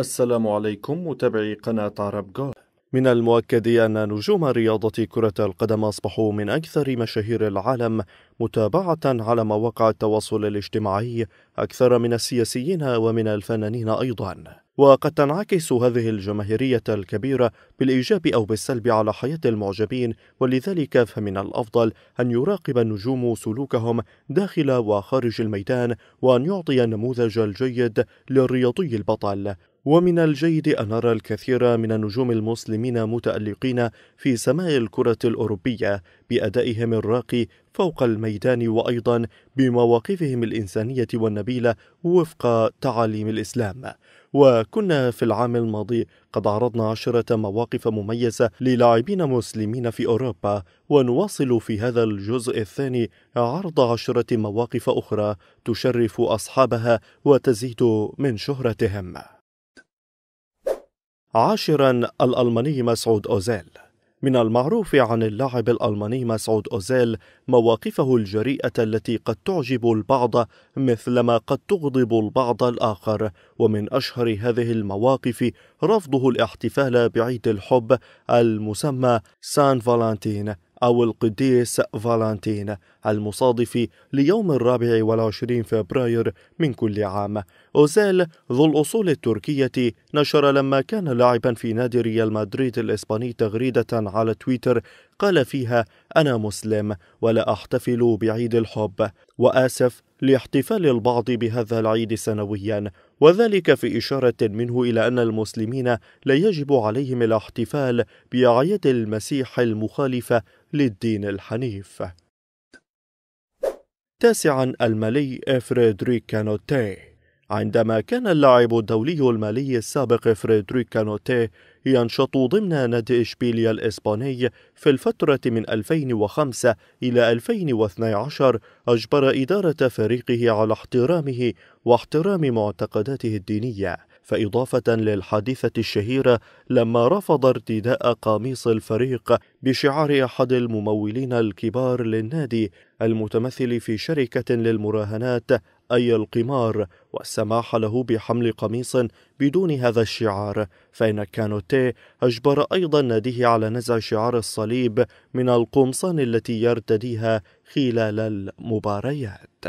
السلام عليكم متابعي قناة عرب جول من المؤكد أن نجوم رياضة كرة القدم أصبحوا من أكثر مشاهير العالم متابعة على مواقع التواصل الاجتماعي أكثر من السياسيين ومن الفنانين أيضا وقد تنعكس هذه الجماهيرية الكبيرة بالإيجاب أو بالسلب على حياة المعجبين ولذلك فمن الأفضل أن يراقب النجوم سلوكهم داخل وخارج الميدان وأن يعطي النموذج الجيد للرياضي البطل ومن الجيد أن نرى الكثير من النجوم المسلمين متألقين في سماء الكرة الأوروبية بأدائهم الراقي فوق الميدان وأيضا بمواقفهم الإنسانية والنبيلة وفق تعاليم الإسلام وكنا في العام الماضي قد عرضنا عشرة مواقف مميزة للاعبين مسلمين في أوروبا ونواصل في هذا الجزء الثاني عرض عشرة مواقف أخرى تشرف أصحابها وتزيد من شهرتهم عاشرا الألماني مسعود أوزيل من المعروف عن اللاعب الألماني مسعود أوزيل مواقفه الجريئة التي قد تعجب البعض مثلما قد تغضب البعض الآخر ومن أشهر هذه المواقف رفضه الاحتفال بعيد الحب المسمى سان فالنتين أو القديس فالنتين المصادف ليوم الرابع والعشرين فبراير من كل عام أوزيل ذو الأصول التركية نشر لما كان لاعبا في نادي ريال مدريد الإسباني تغريدة على تويتر قال فيها أنا مسلم ولا أحتفل بعيد الحب وآسف لاحتفال البعض بهذا العيد سنويا وذلك في إشارة منه إلى أن المسلمين لا يجب عليهم الاحتفال بأعياد المسيح المخالفة للدين الحنيف تاسعا المالي فريدريك كانوتي عندما كان اللاعب الدولي المالي السابق فريدريك كانوتي ينشط ضمن نادي إشبيليا الإسباني في الفترة من 2005 إلى 2012 أجبر إدارة فريقه على احترامه واحترام معتقداته الدينية فإضافة للحادثة الشهيرة لما رفض ارتداء قميص الفريق بشعار أحد الممولين الكبار للنادي المتمثل في شركة للمراهنات أي القمار والسماح له بحمل قميص بدون هذا الشعار فإن كانوتي أجبر أيضا ناديه على نزع شعار الصليب من القمصان التي يرتديها خلال المباريات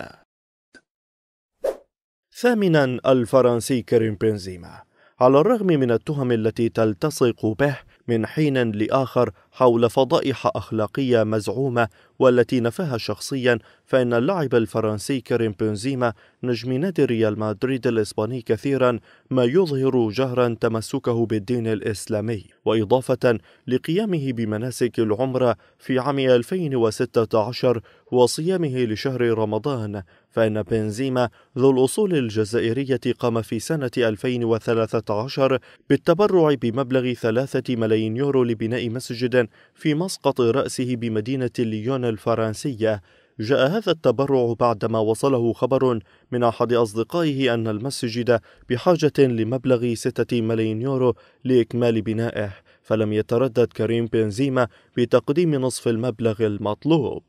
ثامنا الفرنسي كريم بنزيما على الرغم من التهم التي تلتصق به من حين لآخر حول فضائح أخلاقية مزعومة والتي نفاها شخصيا فإن اللاعب الفرنسي كريم بنزيما نجم نادي ريال مدريد الإسباني كثيرا ما يظهر جهرا تمسكه بالدين الإسلامي وإضافة لقيامه بمناسك العمرة في عام 2016 وصيامه لشهر رمضان فإن بنزيما ذو الأصول الجزائرية قام في سنة 2013 بالتبرع بمبلغ ثلاثة ملايين يورو لبناء مسجد في مسقط رأسه بمدينة ليون الفرنسية جاء هذا التبرع بعدما وصله خبر من أحد أصدقائه أن المسجد بحاجة لمبلغ ستة ملايين يورو لإكمال بنائه فلم يتردد كريم بنزيما بتقديم نصف المبلغ المطلوب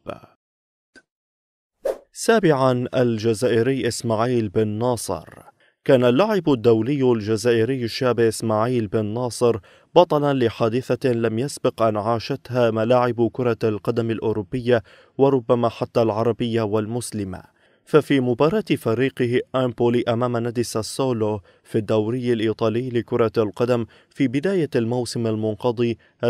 سابعا الجزائري إسماعيل بن ناصر كان اللاعب الدولي الجزائري الشاب إسماعيل بن ناصر بطلا لحادثة لم يسبق أن عاشتها ملاعب كرة القدم الأوروبية وربما حتى العربية والمسلمة ففي مباراة فريقه أمبولي أمام نادي ساسولو في الدوري الإيطالي لكرة القدم في بداية الموسم المنقضي 2019-2020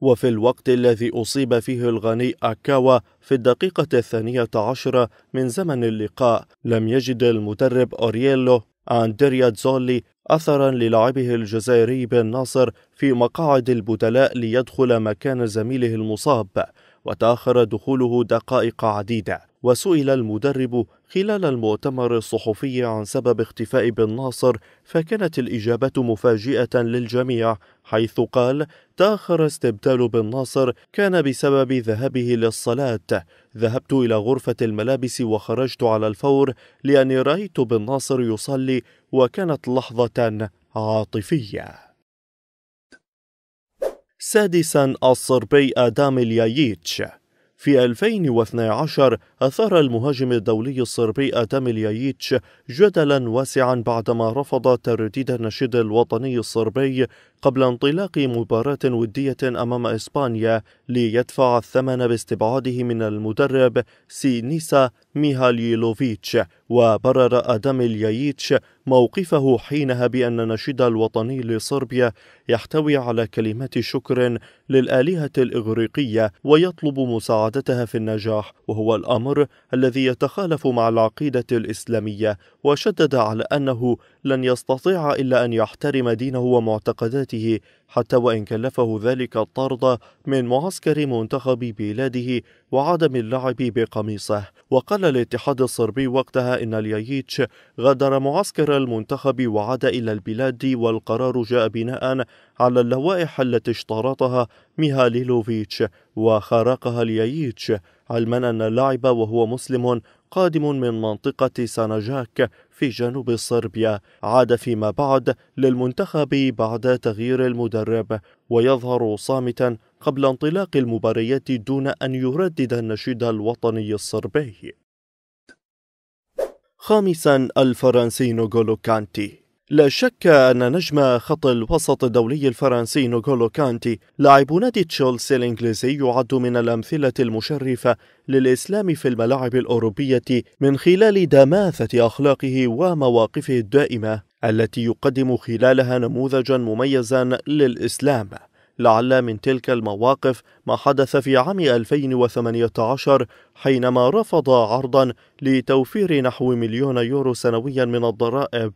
وفي الوقت الذي أصيب فيه الغني أكاوا في الدقيقة الثانية عشرة من زمن اللقاء لم يجد المدرب أورييلو عن زولي أثرا للعبه الجزائري بن ناصر في مقاعد البدلاء ليدخل مكان زميله المصاب وتأخر دخوله دقائق عديدة وسئل المدرب خلال المؤتمر الصحفي عن سبب اختفاء بن ناصر فكانت الإجابة مفاجئة للجميع حيث قال تأخر استبدال بن ناصر كان بسبب ذهابه للصلاة ذهبت إلى غرفة الملابس وخرجت على الفور لأني رأيت بن ناصر يصلي وكانت لحظة عاطفية سادسا الصربي آدام اليايتش في 2012 أثار المهاجم الدولي الصربي أتامل يايتش جدلا واسعا بعدما رفض ترديد النشيد الوطني الصربي قبل انطلاق مباراة ودية أمام إسبانيا ليدفع الثمن باستبعاده من المدرب سينيسا ميهاليلوفيتش وبرر أدام اليايتش موقفه حينها بأن النشيد الوطني لصربيا يحتوي على كلمات شكر للآلهة الإغريقية ويطلب مساعدتها في النجاح وهو الأمر الذي يتخالف مع العقيدة الإسلامية وشدد على أنه لن يستطيع إلا أن يحترم دينه ومعتقداته حتى وإن كلفه ذلك الطرد من معسكر منتخب بلاده وعدم اللعب بقميصه وقال الاتحاد الصربي وقتها إن اليايتش غادر معسكر المنتخب وعاد إلى البلاد والقرار جاء بناء على اللوائح التي اشترطها ميهاليلوفيتش وخرقها اليايتش علما أن اللاعب وهو مسلم قادم من منطقة سانجاك في جنوب صربيا عاد فيما بعد للمنتخب بعد تغيير المدرب ويظهر صامتا قبل انطلاق المباريات دون أن يردد النشيد الوطني الصربي خامسا الفرنسي نوغولو كانتي لا شك أن نجم خط الوسط الدولي الفرنسي نوغولو كانتي لاعب نادي تشيلسي الإنجليزي يعد من الأمثلة المشرفة للإسلام في الملاعب الأوروبية من خلال دماثة أخلاقه ومواقفه الدائمة التي يقدم خلالها نموذجا مميزا للإسلام لعل من تلك المواقف ما حدث في عام 2018 حينما رفض عرضا لتوفير نحو مليون يورو سنويا من الضرائب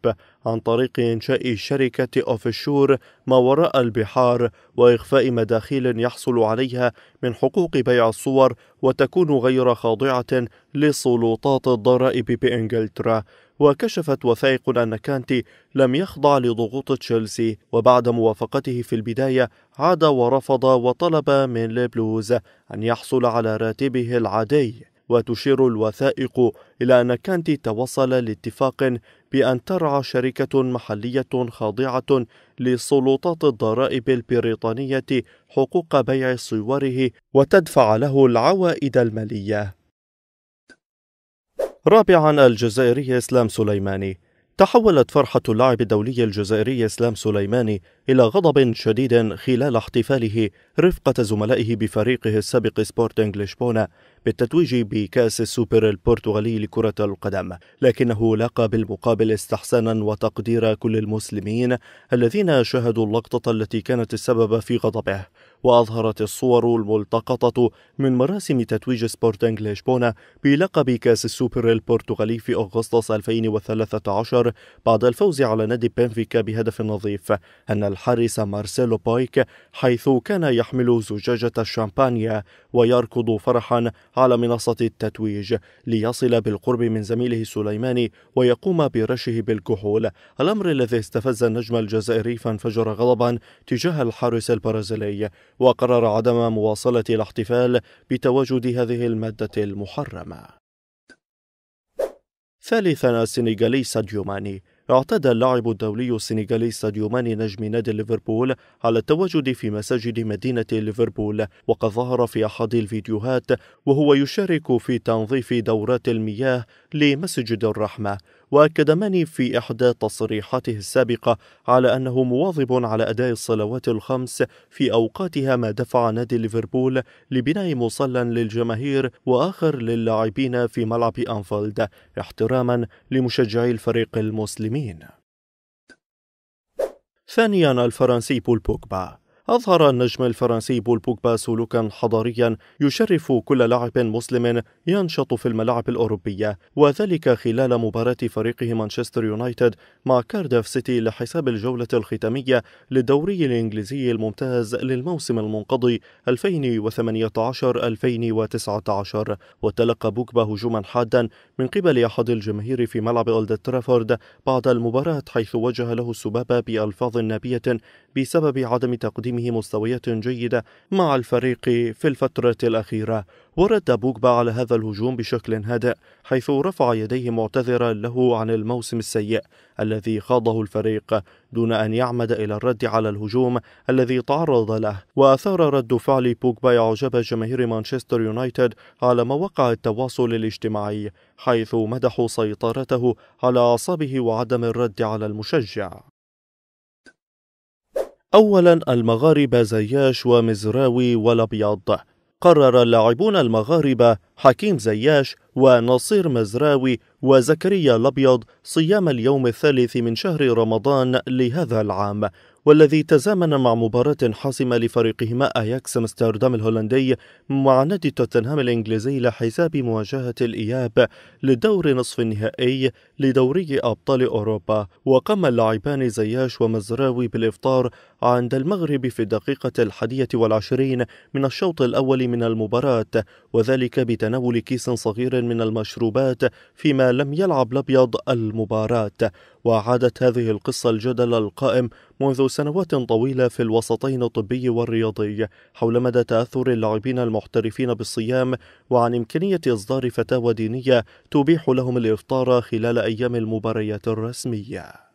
عن طريق إنشاء شركة أوفشور ما وراء البحار وإخفاء مداخيل يحصل عليها من حقوق بيع الصور وتكون غير خاضعة لسلطات الضرائب بإنجلترا وكشفت وثائق أن كانتي لم يخضع لضغوط تشيلسي وبعد موافقته في البداية عاد ورفض وطلب من لابلوز أن يحصل على راتبه العادي وتشير الوثائق إلى أن كانتي توصل لاتفاق بأن ترعى شركة محلية خاضعة لسلطات الضرائب البريطانية حقوق بيع صوره وتدفع له العوائد المالية. رابعا الجزائري إسلام سليماني تحولت فرحة اللاعب الدولي الجزائري إسلام سليماني إلى غضب شديد خلال احتفاله رفقة زملائه بفريقه السابق إنجليش لشبونة بالتتويج بكأس السوبر البرتغالي لكرة القدم لكنه لاقى بالمقابل استحسانا وتقدير كل المسلمين الذين شاهدوا اللقطة التي كانت السبب في غضبه وأظهرت الصور الملتقطة من مراسم تتويج سبورتنج لشبونة بلقب كأس السوبر البرتغالي في أغسطس 2013 بعد الفوز على نادي بنفيكا بهدف نظيف أن الحارس مارسيلو بايك حيث كان يحمل زجاجة الشامبانيا ويركض فرحا على منصة التتويج ليصل بالقرب من زميله سليماني ويقوم برشه بالكحول الأمر الذي استفز النجم الجزائري فانفجر غضبا تجاه الحارس البرازيلي وقرر عدم مواصلة الاحتفال بتواجد هذه المادة المحرمة ثالثا السنغالي ساديو ماني اعتاد اللاعب الدولي السنغالي ساديو ماني نجم نادي ليفربول على التواجد في مساجد مدينة ليفربول وقد ظهر في أحد الفيديوهات وهو يشارك في تنظيف دورات المياه لمسجد الرحمة واكد ماني في احدى تصريحاته السابقه على انه مواظب على اداء الصلوات الخمس في اوقاتها ما دفع نادي ليفربول لبناء مصلى للجماهير واخر للاعبين في ملعب انفيلد احتراما لمشجعي الفريق المسلمين ثانيا الفرنسي بول بوجبا أظهر النجم الفرنسي بول بوجبا سلوكا حضاريا يشرف كل لاعب مسلم ينشط في الملاعب الأوروبية وذلك خلال مباراة فريقه مانشستر يونايتد مع كارداف سيتي لحساب الجولة الختامية للدوري الإنجليزي الممتاز للموسم المنقضي 2018-2019 وتلقى بوجبا هجوما حادا من قبل أحد الجماهير في ملعب أولد ترافورد بعد المباراة حيث وجه له السبابة بألفاظ نابية بسبب عدم تقديم تقديمه مستويات جيدة مع الفريق في الفترة الأخيرة ورد بوجبا على هذا الهجوم بشكل هادئ حيث رفع يديه معتذرا له عن الموسم السيء الذي خاضه الفريق دون أن يعمد إلى الرد على الهجوم الذي تعرض له وأثار رد فعل بوجبا إعجاب جماهير مانشستر يونايتد على مواقع التواصل الاجتماعي حيث مدحوا سيطرته على أعصابه وعدم الرد على المشجع أولا المغاربة زياش ومزراوي والأبيض قرر اللاعبون المغاربة حكيم زياش ونصير مزراوي وزكريا الأبيض صيام اليوم الثالث من شهر رمضان لهذا العام والذي تزامن مع مباراة حاسمة لفريقهما أياكس أمستردام الهولندي مع نادي توتنهام الإنجليزي لحساب مواجهة الإياب لدور نصف النهائي لدوري أبطال أوروبا وقام اللاعبان زياش ومزراوي بالإفطار عند المغرب في الدقيقة الحادية والعشرين من الشوط الأول من المباراة وذلك بتناول كيس صغير من المشروبات فيما لم يلعب الأبيض المباراة وعادت هذه القصة الجدل القائم منذ سنوات طويلة في الوسطين الطبي والرياضي حول مدى تأثر اللاعبين المحترفين بالصيام وعن إمكانية إصدار فتاوى دينية تبيح لهم الإفطار خلال أيام المباريات الرسمية